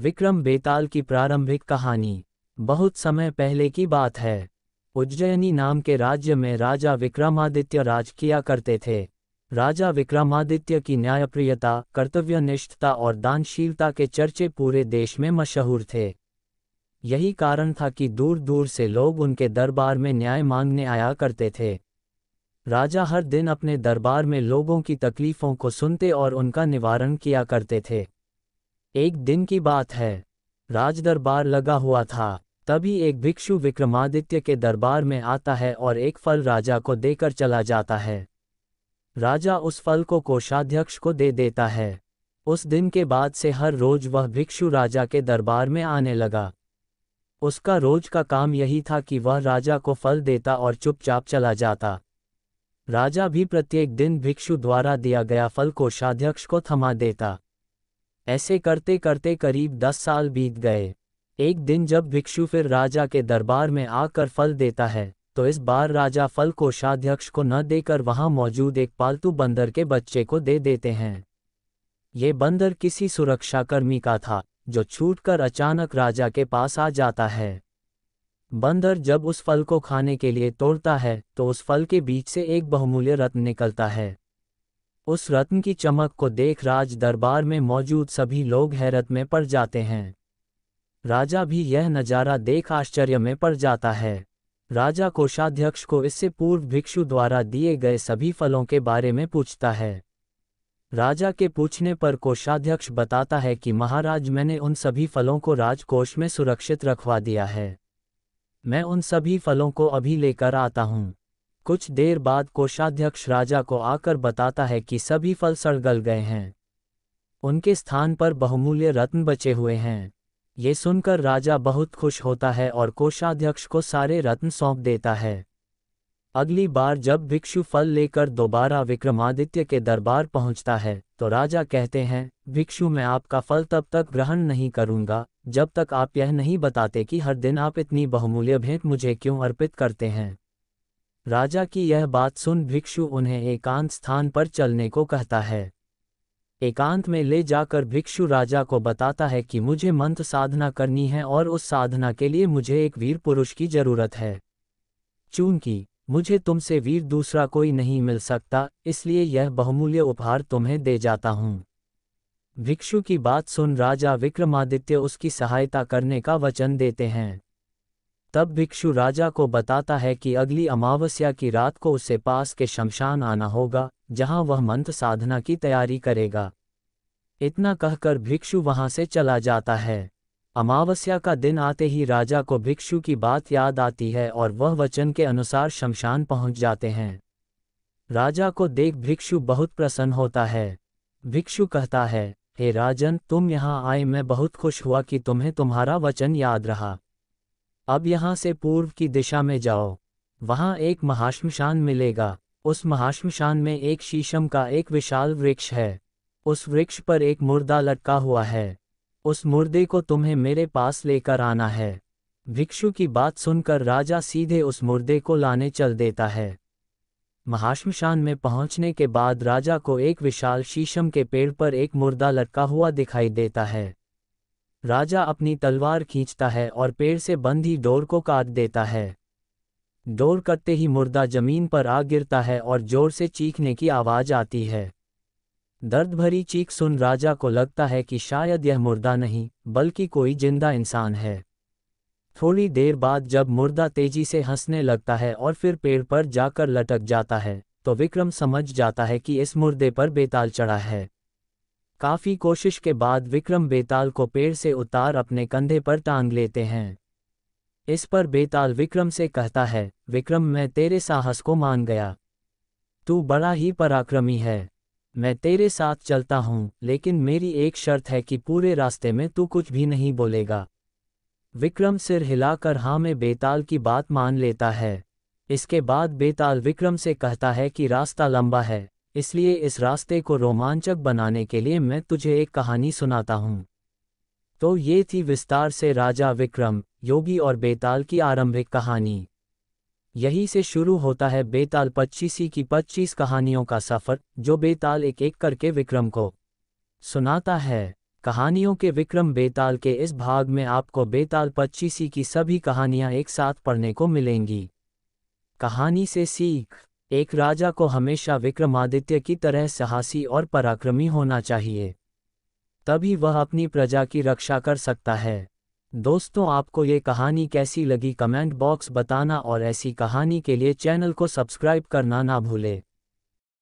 विक्रम बेताल की प्रारंभिक कहानी बहुत समय पहले की बात है उज्जयनी नाम के राज्य में राजा विक्रमादित्य राज किया करते थे राजा विक्रमादित्य की न्यायप्रियता कर्तव्यनिष्ठता और दानशीलता के चर्चे पूरे देश में मशहूर थे यही कारण था कि दूर दूर से लोग उनके दरबार में न्याय मांगने आया करते थे राजा हर दिन अपने दरबार में लोगों की तकलीफों को सुनते और उनका निवारण किया करते थे एक दिन की बात है राज दरबार लगा हुआ था तभी एक भिक्षु विक्रमादित्य के दरबार में आता है और एक फल राजा को देकर चला जाता है राजा उस फल को कोषाध्यक्ष को दे देता है उस दिन के बाद से हर रोज वह भिक्षु राजा के दरबार में आने लगा उसका रोज का काम यही था कि वह राजा को फल देता और चुपचाप चला जाता राजा भी प्रत्येक दिन भिक्षु द्वारा दिया गया फल कोषाध्यक्ष को थमा देता ऐसे करते करते करीब दस साल बीत गए एक दिन जब भिक्षु फिर राजा के दरबार में आकर फल देता है तो इस बार राजा फल कोषाध्यक्ष को न देकर वहां मौजूद एक पालतू बंदर के बच्चे को दे देते हैं ये बंदर किसी सुरक्षाकर्मी का था जो छूटकर अचानक राजा के पास आ जाता है बंदर जब उस फल को खाने के लिए तोड़ता है तो उस फल के बीच से एक बहुमूल्य रत्न निकलता है उस रत्न की चमक को देख राज दरबार में मौजूद सभी लोग हैरत में पड़ जाते हैं राजा भी यह नज़ारा देख आश्चर्य में पड़ जाता है राजा कोषाध्यक्ष को इससे पूर्व भिक्षु द्वारा दिए गए सभी फलों के बारे में पूछता है राजा के पूछने पर कोषाध्यक्ष बताता है कि महाराज मैंने उन सभी फलों को राजकोष में सुरक्षित रखवा दिया है मैं उन सभी फलों को अभी लेकर आता हूँ कुछ देर बाद कोषाध्यक्ष राजा को आकर बताता है कि सभी फल सड़ गल गए हैं उनके स्थान पर बहुमूल्य रत्न बचे हुए हैं ये सुनकर राजा बहुत खुश होता है और कोषाध्यक्ष को सारे रत्न सौंप देता है अगली बार जब भिक्षु फल लेकर दोबारा विक्रमादित्य के दरबार पहुंचता है तो राजा कहते हैं भिक्षु मैं आपका फल तब तक ग्रहण नहीं करूंगा जब तक आप यह नहीं बताते कि हर दिन आप इतनी बहुमूल्य भेंट मुझे क्यों अर्पित करते हैं राजा की यह बात सुन भिक्षु उन्हें एकांत स्थान पर चलने को कहता है एकांत में ले जाकर भिक्षु राजा को बताता है कि मुझे मंत्र साधना करनी है और उस साधना के लिए मुझे एक वीर पुरुष की जरूरत है चूंकि मुझे तुमसे वीर दूसरा कोई नहीं मिल सकता इसलिए यह बहुमूल्य उपहार तुम्हें दे जाता हूँ भिक्षु की बात सुन राजा विक्रमादित्य उसकी सहायता करने का वचन देते हैं तब भिक्षु राजा को बताता है कि अगली अमावस्या की रात को उसे पास के शमशान आना होगा जहां वह मंत्र साधना की तैयारी करेगा इतना कहकर भिक्षु वहां से चला जाता है अमावस्या का दिन आते ही राजा को भिक्षु की बात याद आती है और वह वचन के अनुसार शमशान पहुंच जाते हैं राजा को देख भिक्षु बहुत प्रसन्न होता है भिक्षु कहता है हे राजन तुम यहाँ आए मैं बहुत खुश हुआ कि तुम्हें तुम्हारा वचन याद रहा अब यहाँ से पूर्व की दिशा में जाओ वहाँ एक महाश्मशान मिलेगा उस महाश्मशान में एक शीशम का एक विशाल वृक्ष है उस वृक्ष पर एक मुर्दा लटका हुआ है उस मुर्दे को तुम्हें मेरे पास लेकर आना है भिक्षु की बात सुनकर राजा सीधे उस मुर्दे को लाने चल देता है महाश्मशान में पहुंचने के बाद राजा को एक विशाल शीशम के पेड़ पर एक मुर्दा लटका हुआ दिखाई देता है राजा अपनी तलवार खींचता है और पेड़ से बंधी डोर को काट देता है डोर कटते ही मुर्दा जमीन पर आ गिरता है और जोर से चीखने की आवाज आती है दर्द भरी चीख सुन राजा को लगता है कि शायद यह मुर्दा नहीं बल्कि कोई जिंदा इंसान है थोड़ी देर बाद जब मुर्दा तेजी से हंसने लगता है और फिर पेड़ पर जाकर लटक जाता है तो विक्रम समझ जाता है कि इस मुर्दे पर बेताल चढ़ा है काफ़ी कोशिश के बाद विक्रम बेताल को पेड़ से उतार अपने कंधे पर टांग लेते हैं इस पर बेताल विक्रम से कहता है विक्रम मैं तेरे साहस को मान गया तू बड़ा ही पराक्रमी है मैं तेरे साथ चलता हूँ लेकिन मेरी एक शर्त है कि पूरे रास्ते में तू कुछ भी नहीं बोलेगा विक्रम सिर हिलाकर हाँ में बेताल की बात मान लेता है इसके बाद बेताल विक्रम से कहता है कि रास्ता लंबा है इसलिए इस रास्ते को रोमांचक बनाने के लिए मैं तुझे एक कहानी सुनाता हूँ तो ये थी विस्तार से राजा विक्रम योगी और बेताल की आरंभिक कहानी यही से शुरू होता है बेताल पच्चीसी की पच्चीस कहानियों का सफर जो बेताल एक एक करके विक्रम को सुनाता है कहानियों के विक्रम बेताल के इस भाग में आपको बेताल पच्चीसी की सभी कहानियां एक साथ पढ़ने को मिलेंगी कहानी से सीख एक राजा को हमेशा विक्रमादित्य की तरह साहसी और पराक्रमी होना चाहिए तभी वह अपनी प्रजा की रक्षा कर सकता है दोस्तों आपको ये कहानी कैसी लगी कमेंट बॉक्स बताना और ऐसी कहानी के लिए चैनल को सब्सक्राइब करना ना भूलें